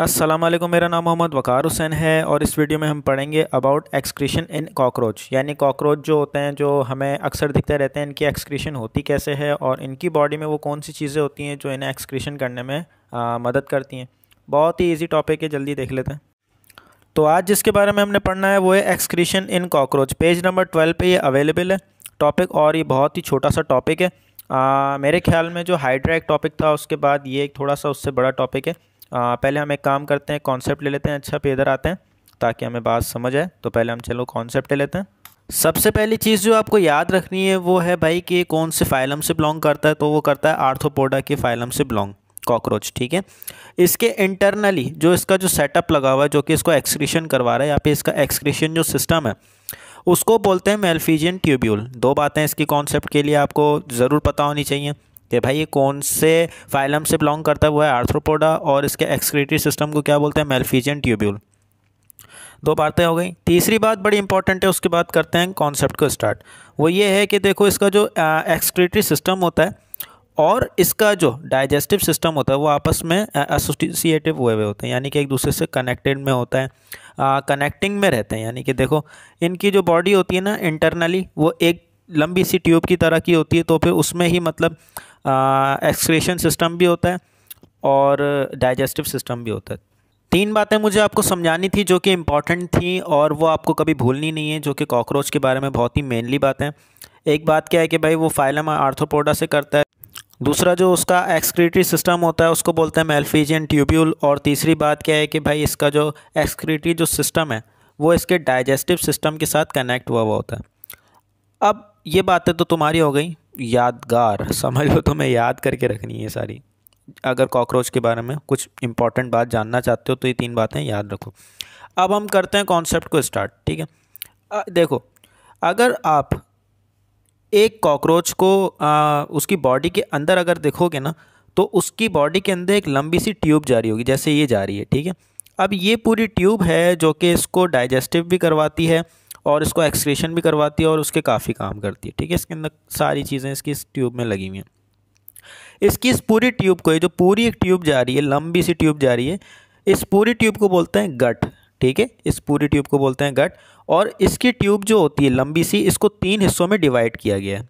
अस्सलाम वालेकुम मेरा नाम मोहम्मद वकार हुसैन है और इस वीडियो में हम पढ़ेंगे अबाउट एक्सक्रीशन इन कॉकरोच यानी कॉकरोच जो होते हैं जो हमें अक्सर दिखते रहते हैं इनकी एक्सक्रीशन होती कैसे है और इनकी बॉडी में वो कौन सी चीज़ें होती हैं जो इन्हें एक्सक्रीशन करने में आ, मदद करती हैं बहुत ही ईजी टॉपिक है जल्दी देख लेते हैं तो आज जिसके बारे में हमने पढ़ना है वो है excretion in cockroach page number twelve पर ये अवेलेबल है टॉपिक और ये बहुत ही छोटा सा टॉपिक है आ, मेरे ख्याल में जो हाइड्रा एक टॉपिक था उसके बाद ये एक थोड़ा सा उससे बड़ा टॉपिक है आ, पहले हम एक काम करते हैं कॉन्सेप्ट ले लेते हैं अच्छा पे इधर आते हैं ताकि हमें बात समझ आए तो पहले हम चलो कॉन्सेप्ट ले लेते हैं सबसे पहली चीज़ जो आपको याद रखनी है वो है भाई कि कौन से फाइलम से बिलोंग करता है तो वो करता है आर्थोपोडा के फाइलम से बिलोंग कॉकरोच ठीक है इसके इंटरनली जो इसका जो सेटअप लगा हुआ है जो कि इसको एक्सक्रीशन करवा रहा है या फिर इसका एक्सक्रीशन जो सिस्टम है उसको बोलते हैं मेल्फीजियन ट्यूब्यूल दो बातें इसकी कॉन्सेप्ट के लिए आपको ज़रूर पता होनी चाहिए कि भाई ये कौन से फाइलम से बिलोंग करता हुआ है आर्थ्रोपोडा और इसके एक्सक्रीटरी सिस्टम को क्या बोलते हैं मेल्फिजियन ट्यूब्यूल दो बातें हो गई तीसरी बात बड़ी इंपॉर्टेंट है उसके बाद करते हैं कॉन्सेप्ट को स्टार्ट वो ये है कि देखो इसका जो एक्सक्रीटरी सिस्टम होता है और इसका जो डाइजेस्टिव सिस्टम होता है वो आपस में एसोसिएटिव हुए हुए होते हैं यानी कि एक दूसरे से कनेक्टेड में होता है कनेक्टिंग में रहते हैं यानी कि देखो इनकी जो बॉडी होती है ना इंटरनली वो एक लंबी सी ट्यूब की तरह की होती है तो फिर उसमें ही मतलब एक्सक्रेशन सिस्टम भी होता है और डाइजेस्टिव सिस्टम भी होता है तीन बातें मुझे आपको समझानी थी जो कि इम्पॉर्टेंट थी और वो आपको कभी भूलनी नहीं है जो कि कॉकरोच के बारे में बहुत ही मेनली बात है एक बात क्या है कि भाई वो फाइलम आर्थोपोडा से करता है दूसरा जो उसका एक्सक्रीटरी सिस्टम होता है उसको बोलते हैं मेल्फीजियन ट्यूब्यूल और तीसरी बात क्या है कि भाई इसका जो एक्सक्रीटरी जो सिस्टम है वो इसके डाइजेस्टिव सिस्टम के साथ कनेक्ट हुआ हुआ होता है अब ये बातें तो तुम्हारी हो गई यादगार समझ लो तुम्हें याद करके रखनी है सारी अगर कॉकरोच के बारे में कुछ इंपॉर्टेंट बात जानना चाहते हो तो ये तीन बातें याद रखो अब हम करते हैं कॉन्सेप्ट को स्टार्ट ठीक है देखो अगर आप एक कॉकरोच को आ, उसकी बॉडी के अंदर अगर देखोगे ना तो उसकी बॉडी के अंदर एक लंबी सी ट्यूब जारी होगी जैसे ये जा रही है ठीक है अब ये पूरी ट्यूब है जो कि इसको डाइजेस्टिव भी करवाती है और इसको एक्सक्रेशन भी करवाती है और उसके काफ़ी काम करती है ठीक है इसके अंदर सारी चीज़ें इसकी इस ट्यूब में लगी हुई हैं इसकी इस पूरी ट्यूब को ये जो पूरी एक ट्यूब जा रही है लंबी सी ट्यूब जा रही है इस पूरी ट्यूब को बोलते हैं गट ठीक है इस पूरी ट्यूब को बोलते हैं गट और इसकी ट्यूब जो होती है लंबी सी इसको तीन हिस्सों में डिवाइड किया गया है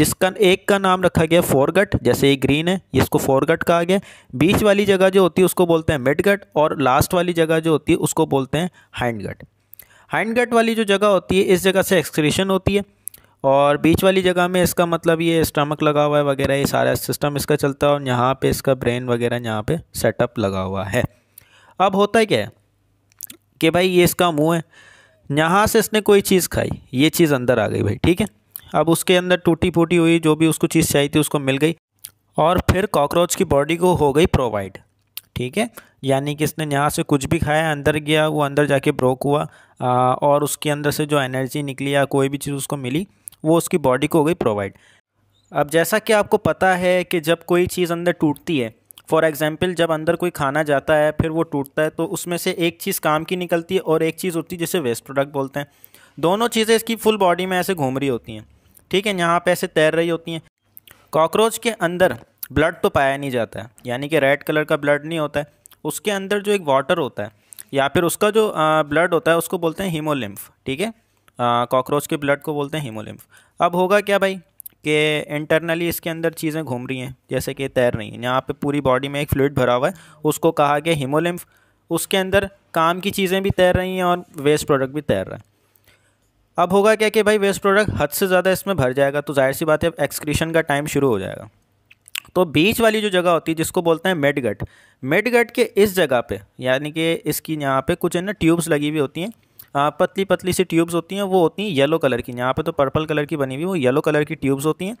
जिसका एक का नाम रखा गया फोरगट जैसे ये ग्रीन है इसको फोरगट कहा गया बीच वाली जगह जो होती है उसको बोलते हैं मिड गट और लास्ट वाली जगह जो होती है उसको बोलते हैं हैंड गट हाइंड गट वाली जो जगह होती है इस जगह से एक्सक्रीशन होती है और बीच वाली जगह में इसका मतलब ये स्टमक लगा हुआ है वगैरह ये सारा सिस्टम इसका चलता है और यहाँ पे इसका ब्रेन वगैरह यहाँ पे सेटअप लगा हुआ है अब होता है क्या है कि भाई ये इसका मुंह है यहाँ से इसने कोई चीज़ खाई ये चीज़ अंदर आ गई भाई ठीक है अब उसके अंदर टूटी फूटी हुई जो भी उसको चीज़ चाहिए थी उसको मिल गई और फिर कॉकरोच की बॉडी को हो गई प्रोवाइड ठीक है यानी कि इसने यहाँ से कुछ भी खाया अंदर गया वो अंदर जाके ब्रोक हुआ आ, और उसके अंदर से जो एनर्जी निकली या कोई भी चीज़ उसको मिली वो उसकी बॉडी को हो गई प्रोवाइड अब जैसा कि आपको पता है कि जब कोई चीज़ अंदर टूटती है फॉर एग्ज़ाम्पल जब अंदर कोई खाना जाता है फिर वो टूटता है तो उसमें से एक चीज़ काम की निकलती है और एक चीज़ होती है जिसे वेस्ट प्रोडक्ट बोलते हैं दोनों चीज़ें इसकी फुल बॉडी में ऐसे घूम रही होती हैं ठीक है यहाँ पे ऐसे तैर रही होती हैं कॉकरोच के अंदर ब्लड तो पाया नहीं जाता है यानी कि रेड कलर का ब्लड नहीं होता है उसके अंदर जो एक वाटर होता है या फिर उसका जो ब्लड होता है उसको बोलते हैं हीमोलिम्फ ठीक है कॉकरोच के ब्लड को बोलते हैं हीमोलिम्फ अब होगा क्या भाई कि इंटरनली इसके अंदर चीज़ें घूम रही हैं जैसे कि तैर रही हैं यहाँ पे पूरी बॉडी में एक फ्लूड भरा हुआ है उसको कहा गया हीमोलिम्फ उसके अंदर काम की चीज़ें भी तैर रही हैं और वेस्ट प्रोडक्ट भी तैर रहा है अब होगा क्या कि भाई वेस्ट प्रोडक्ट हद से ज़्यादा इसमें भर जाएगा तो जाहिर सी बात है अब एक्सक्रीशन का टाइम शुरू हो जाएगा तो बीच वाली जो जगह होती है जिसको बोलते हैं मेडगट मेडगट के इस जगह पे यानी कि इसकी यहाँ पे कुछ है ना ट्यूब्स लगी हुई होती हैं पतली पतली सी ट्यूब्स होती हैं वो होती हैं येलो कलर की यहाँ पे तो पर्पल कलर की बनी हुई वो येलो कलर की ट्यूब्स होती हैं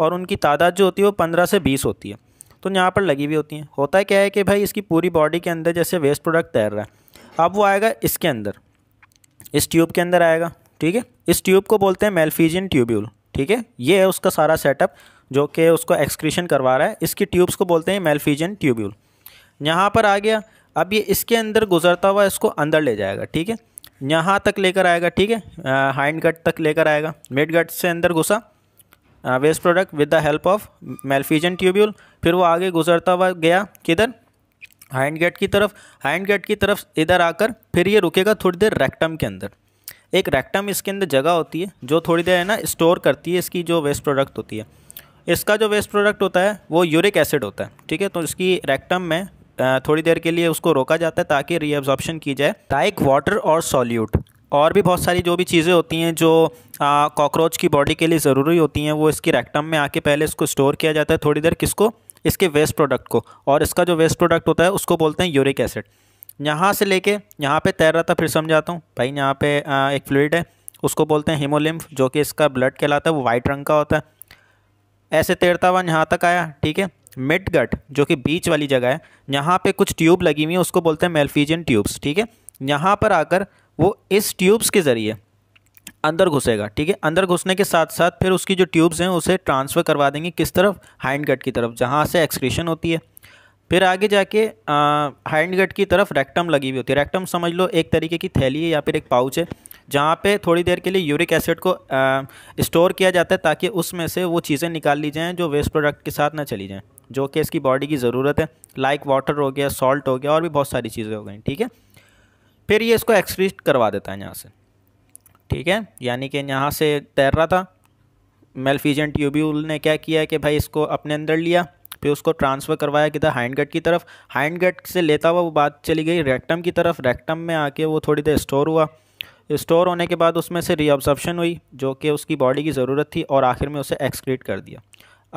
और उनकी तादाद जो होती है वो पंद्रह से बीस होती है तो यहाँ पर लगी हुई होती हैं होता है क्या है कि भाई इसकी पूरी बॉडी के अंदर जैसे वेस्ट प्रोडक्ट तैर रहा है अब वो आएगा इसके अंदर इस ट्यूब के अंदर आएगा ठीक है इस ट्यूब को बोलते हैं मेलफीजियन ट्यूब्यूल ठीक है ये है उसका सारा सेटअप जो कि उसको एक्सक्रीशन करवा रहा है इसकी ट्यूब्स को बोलते हैं मेलफीजन ट्यूब्यूल यहाँ पर आ गया अब ये इसके अंदर गुजरता हुआ इसको अंदर ले जाएगा ठीक है यहाँ तक लेकर आएगा ठीक है हाइंड गट तक लेकर आएगा मिड गट से अंदर घुसा waste product with the help of Malpighian tubule फिर वो आगे गुजरता हुआ गया किधर हाइंड गेट की तरफ हाइंड गेट की तरफ इधर आकर फिर ये रुकेगा थोड़ी देर रेक्टम के अंदर एक रेक्टम इसके अंदर जगह होती है जो थोड़ी देर है ना स्टोर करती है इसकी जो वेस्ट प्रोडक्ट होती है इसका जो वेस्ट प्रोडक्ट होता है वो यूरिक एसिड होता है ठीक है तो इसकी रेक्टम में थोड़ी देर के लिए उसको रोका जाता है ताकि रीअब्जॉर्प्शन की जाए टाइक वाटर और सॉल्यूट और भी बहुत सारी जो भी चीज़ें होती हैं जो कॉकरोच की बॉडी के लिए ज़रूरी होती हैं वो इसकी रेक्टम में आके पहले इसको स्टोर किया जाता है थोड़ी देर किसको इसके वेस्ट प्रोडक्ट को और इसका जो वेस्ट प्रोडक्ट होता है उसको बोलते हैं यूरिक एसिड यहाँ से लेके यहाँ पे तैर रहा था फिर समझाता हूँ भाई यहाँ पे एक फ्लूड है उसको बोलते हैं हीमोलिम्फ जो कि इसका ब्लड कहलाता है वो वाइट रंग का होता है ऐसे तैरता हुआ यहाँ तक आया ठीक है मिड गट जो कि बीच वाली जगह है यहाँ पे कुछ ट्यूब लगी हुई है उसको बोलते हैं मेलफीजियन ट्यूब्स ठीक है यहाँ पर आकर वो इस ट्यूब्स के ज़रिए अंदर घुसेगा ठीक है अंदर घुसने के साथ साथ फिर उसकी जो ट्यूब्स हैं उसे ट्रांसफ़र करवा देंगे किस तरफ हाइंड गट की तरफ जहाँ से एक्सक्रीशन होती है फिर आगे जाके हाइंड गट की तरफ रेक्टम लगी हुई होती है रेक्टम समझ लो एक तरीके की थैली है या फिर एक पाउच है जहाँ पे थोड़ी देर के लिए यूरिक एसिड को स्टोर किया जाता है ताकि उसमें से वो चीज़ें निकाल ली जाएँ जो वेस्ट प्रोडक्ट के साथ ना चली जाएँ जो कि इसकी बॉडी की ज़रूरत है लाइक वाटर हो गया सॉल्ट हो गया और भी बहुत सारी चीज़ें हो गई ठीक है फिर ये इसको एक्सक्रीट करवा देता है यहाँ से ठीक है यानी कि यहाँ से तैर रहा था मेलफीजेंट ट्यूब्यूल ने क्या किया है कि भाई इसको अपने अंदर लिया फिर उसको ट्रांसफ़र करवाया किधर हाइंडगट की तरफ हाइंडगट से लेता हुआ वो बात चली गई रेक्टम की तरफ रेक्टम में आके वो थोड़ी देर स्टोर हुआ स्टोर होने के बाद उसमें से रीऑब्जॉर्प्शन हुई जो कि उसकी बॉडी की ज़रूरत थी और आखिर में उसे एक्सक्रीट कर दिया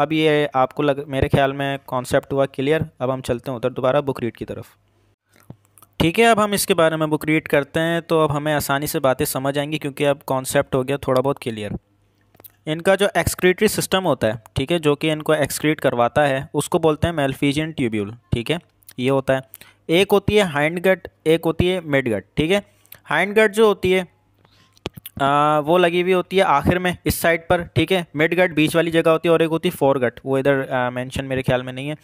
अब ये आपको लग मेरे ख्याल में कॉन्सेप्ट हुआ क्लियर अब हम चलते हैं उधर दोबारा बुक रीड की तरफ ठीक है अब हम इसके बारे में बुक रीड करते हैं तो अब हमें आसानी से बातें समझ आएंगी क्योंकि अब कॉन्सेप्ट हो गया थोड़ा बहुत क्लियर इनका जो एक्सक्रीटरी सिस्टम होता है ठीक है जो कि इनको एक्सक्रीट करवाता है उसको बोलते हैं मेलफीजियन ट्यूब्यूल ठीक है ये होता है एक होती है हाइंड गट एक होती है मिड गट ठीक है हैंड गर्ड जो होती है आ, वो लगी हुई होती है आखिर में इस साइड पर ठीक है मिड गट बीच वाली जगह होती है और एक होती है फोर गट वो इधर मेंशन मेरे ख्याल में नहीं है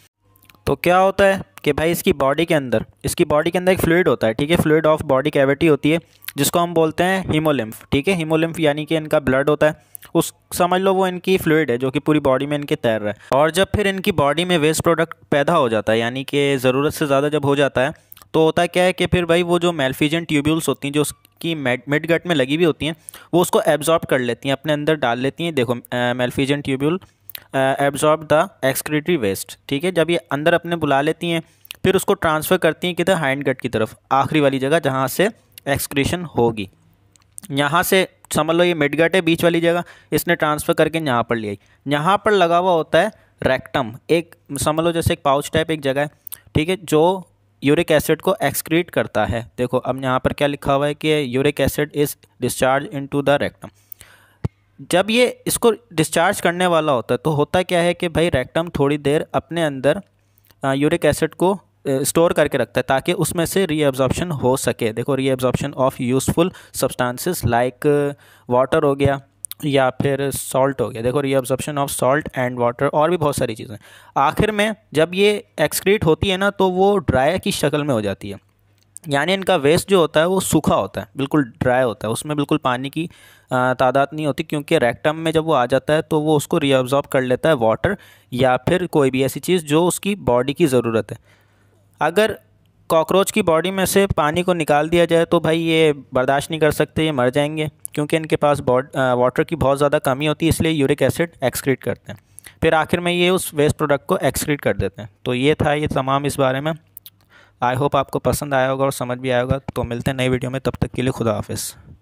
तो क्या होता है कि भाई इसकी बॉडी के अंदर इसकी बॉडी के अंदर एक फ्लूड होता है ठीक है फ्लूड ऑफ बॉडी कैविटी होती है जिसको हम बोलते हैं हीमोलिम्फ ठीक है हीमोलिम्फ यानी कि इनका ब्लड होता है उस समझ लो वो इनकी फ्लूड है जो कि पूरी बॉडी में इनके तैर रहा है और जब फिर इनकी बॉडी में वेस्ट प्रोडक्ट पैदा हो जाता है यानी कि ज़रूरत से ज़्यादा जब हो जाता है तो होता क्या है कि फिर भाई वो जो मेलफिजन ट्यूब्यूल्स होती हैं जो उसकी मेड मिड गट में लगी हुई होती हैं वो उसको एब्जॉर्ब कर लेती हैं अपने अंदर डाल लेती हैं देखो Malpighian tubule absorb the excretory waste ठीक है जब ये अंदर अपने बुला लेती हैं फिर उसको ट्रांसफ़र करती हैं किधर हैंड गट की तरफ आखिरी वाली जगह जहाँ से एक्सक्रीशन होगी यहाँ से समझ लो ये मिडगट है बीच वाली जगह इसने ट्रांसफ़र करके यहाँ पर ले आई यहाँ पर लगा हुआ होता है रेक्टम एक समझ लो जैसे एक पाउच टाइप एक जगह है ठीक है जो यूरिक एसिड को एक्सक्रीट करता है देखो अब यहाँ पर क्या लिखा हुआ है कि uric acid is discharge into the rectum जब ये इसको डिस्चार्ज करने वाला होता है तो होता क्या है कि भाई रेक्टम थोड़ी देर अपने अंदर यूरिक एसिड को स्टोर करके रखता है ताकि उसमें से रीअब्जॉर्प्शन हो सके देखो reabsorption of useful substances like water हो गया या फिर सॉल्ट हो गया देखो reabsorption of salt and water और भी बहुत सारी चीज़ें आखिर में जब ये एक्सक्रीट होती है ना तो वो ड्राई की शक्ल में हो जाती है यानी इनका वेस्ट जो होता है वो सूखा होता है बिल्कुल ड्राई होता है उसमें बिल्कुल पानी की तादाद नहीं होती क्योंकि रेक्टम में जब वो आ जाता है तो वो उसको रीअब्जॉर्ब कर लेता है वाटर या फिर कोई भी ऐसी चीज़ जो उसकी बॉडी की ज़रूरत है अगर कॉकरोच की बॉडी में से पानी को निकाल दिया जाए तो भाई ये बर्दाश्त नहीं कर सकते ये मर जाएंगे क्योंकि इनके पास वाटर की बहुत ज़्यादा कमी होती है इसलिए यूरिक एसिड एक्सक्रीट करते हैं फिर आखिर में ये उस वेस्ट प्रोडक्ट को एक्सक्रीट कर देते हैं तो ये था ये तमाम इस बारे में आई होप आपको पसंद आया होगा और समझ भी आया होगा तो मिलते हैं नई वीडियो में तब तक के लिए खुदा हाफिज़